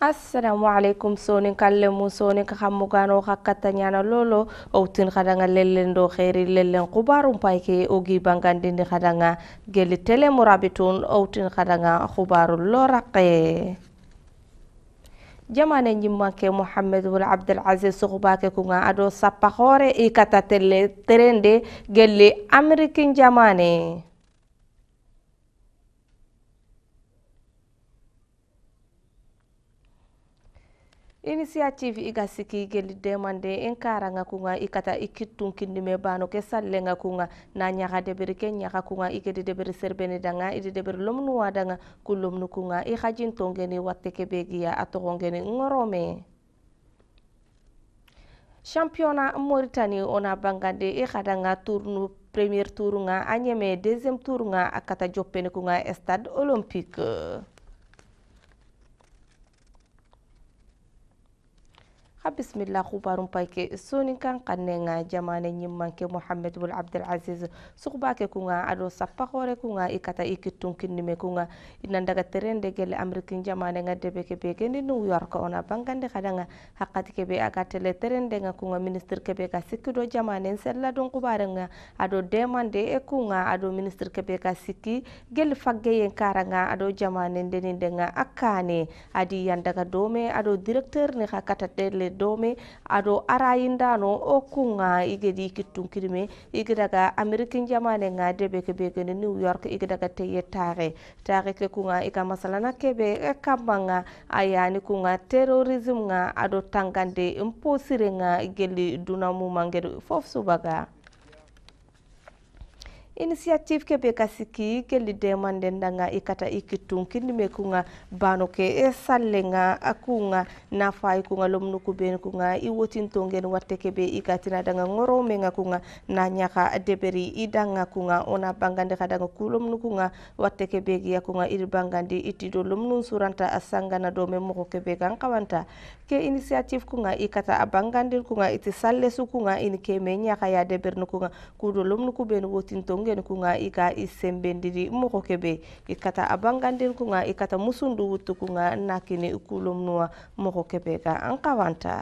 assalamu alaikum soni kalle mu soni ka xammu gano xa kattañana lolo owtin xadanga lellen do xeeri lellen xubarum pay ke o gibangandini xadanga geli tele murabitun owtin xadanga xubaru loraqe jamane ñimmanke mouhamadou wol abdoulaziz sohbake kunga ado sappa hoore i katta telle terende gelle américain jamane initiative i ga sigi geli demande en karanga kunga i kata i kittun kindime bano ke sallenga kunga na nyaga deberi ke nyaga kunga i gedi deberi serbeni danga i di deberi lomnu wadanga ku lomnu kunga i hajintongeni watte ke begiya a togongeni ngorome championa mauritanie ona bangande i hadanga tournu premier tour nga a nyeme deuxième tour nga a kata joppeni kunga stade olympique ha bisimilla khubarun payke soni kan kanne jamane nyimmanke mohammed bul abdul aziz sukbake kunga ado sappa khore kunga ikata ikitun kinnime kunga inan daga terende gele amerikin jamane nga debe ke new york ona bangande khadanga hakati kebe aga tele terende kunga minister kebe ka sikido jamane sella don khubare ado demande e kunga ado minister kebe ka sikki gel fagge karanga ado jamane ndeninde nga adi yandaga dome ado directeur ni hakata tele dome ado arayindano okunga igedi kitun kirme igidaga american jamane nga debe ke begene new york igidaga teye tare tare ke kunga iga masalana kebe e kamanga ayani kunga terrorism nga ado tangande imposire nga igeli dunamu mangeri fof subaga initiative ke be kasiki ke lideman den danga ikata ikitun kinime kunga bano ke e sallenga akunga na fai kunga lomnu kuben kunga iwotin tongen watte ke be ikatina danga ngoro menga kunga na nyaka deberi idanga kunga ona bangande kadanga kulomnu kunga watte ke be giya kunga ir bangande itido lomnu suranta asangana do me moko ke be kan kawanta ke initiative kunga ikata abangandir kunga iti salle su kunga in ke me nyaka ya deber kunga kudo lomnu kuben wotin tongen gen kunga iga isembendiri mogo kebe ikata abangandir kunga ikata musundu wutu kunga nakini ukulumnua mogo kebe ga ankawanta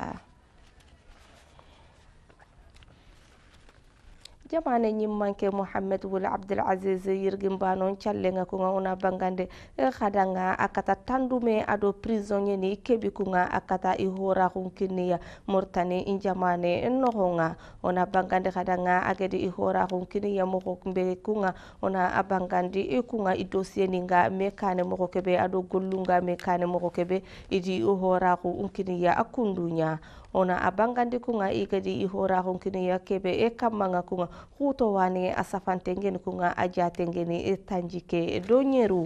jamane nyimmanke mohammed wul abdulaziz yirgimbano callenga kunga una bangande e, khadanga akata tandume ado prisonnier ni kebi kunga akata ihora kunkiniya mortani injamane nohonga ona bangande khadanga agedi i hora kunkiniya mogo kumbe kunga ona abangandi i e, idossier ninga me kane mogo kebe ado gollunga me kane mogo kebe idi hora ihora a akundunya ona abangandi kunga ikadi ihora honkini ya kebe e kamanga kunga huto wane asafantengeni kunga ajatengeni e tanjike donyeru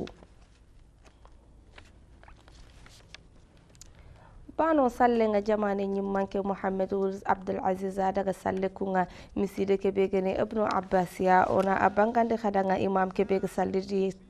bano sallenga jamane nyimmanke mouhammedou abdoul asisa daga salle kunga miside gene ibnu abbasiya ona a bangande hadanga imam keɓege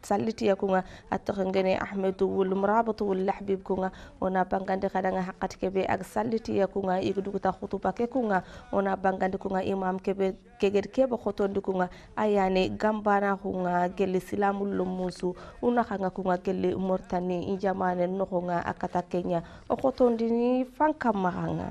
sallitiya kunga a toxongene ahmedou wul murabatu wul lahbib kunga ona bangande hadanga haqqat keɓe ag sallitiya kunga ig ta xutuba ke kunga ona bangande kunga imam keɓe keged kebo khotondi kunga ayane gambana kunga gelle silamullo musu unakhanga kunga gelle mortani injamane nokhonga akata kenya okhotondini fankammakhanga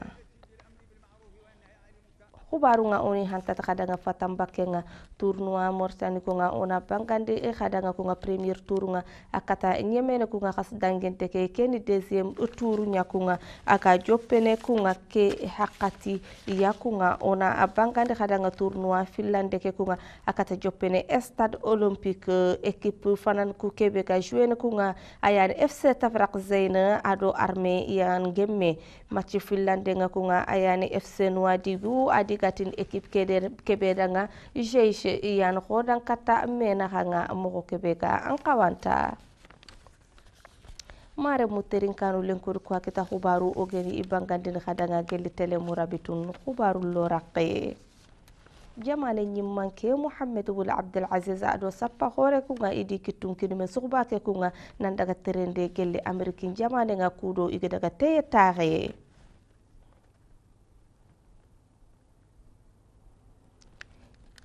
baru nga uni hanta ta kadanga fatambak nga tournoi morsani kunga nga ona bangande e kadanga ku nga premier tour nga akata nyemene ku nga kas dangente ke keni deuxième eh, tour nya ku nga aka jopene ku nga ke hakati ya ku nga ona abangande kadanga tournoi finlande ke ku nga akata joppene stade olympique eh, équipe fanan ku kebe ga jouer ku nga ayan fc tafraq zaina eh, ado armée yan gemme match finlande nga ku nga ayan fc dibu adi gatin équipe kebeda nga jeish yan godan kata mena hanga mogo kebega an mare muterin kanu lenkur kwa kita hubaru ogeni ibangandin hadanga geli tele murabitun hubaru loraqe jamale ñimmanke mouhamadou wol abdelaziz aɗo sappa hoore kuga idi kittunkinumen suhbake kuga nan daga terende gelle américain jamane ga kuuɗo iga daga teye taxeye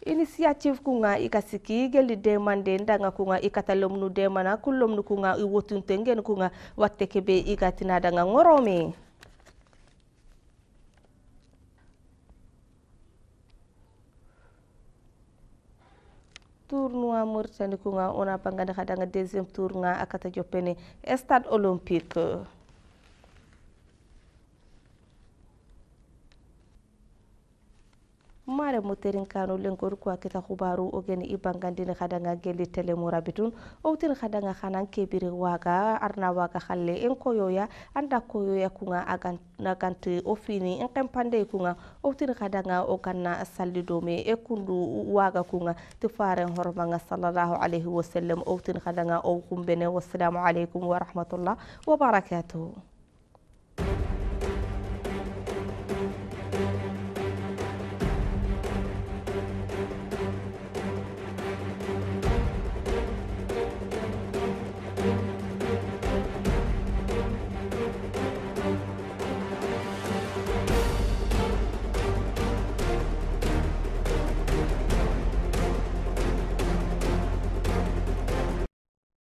Inisiatif kunga ikasiki gelli demande ndanga kunga ikatalomnu demana nu kunga tengen kunga watte kebe danga ngorome tour noa kunga ona panganda kadanga deuxième tour nga akata jopene stade olympique ala muterin kanu lengor kwa kita kubaru ogeni ibangandini e kadanga geli tele murabitun outin kadanga kanan kebiri waga arna waga halle en koyoya anda koyoya kunga aganti ofini en kempande e kunga outin kadanga oganna salli dome e kundu waga kunga tifaren hormanga sallallahu alaihi wasallam outin kadanga o kumbene wassalamu alaikum warahmatullah wabarakatuhu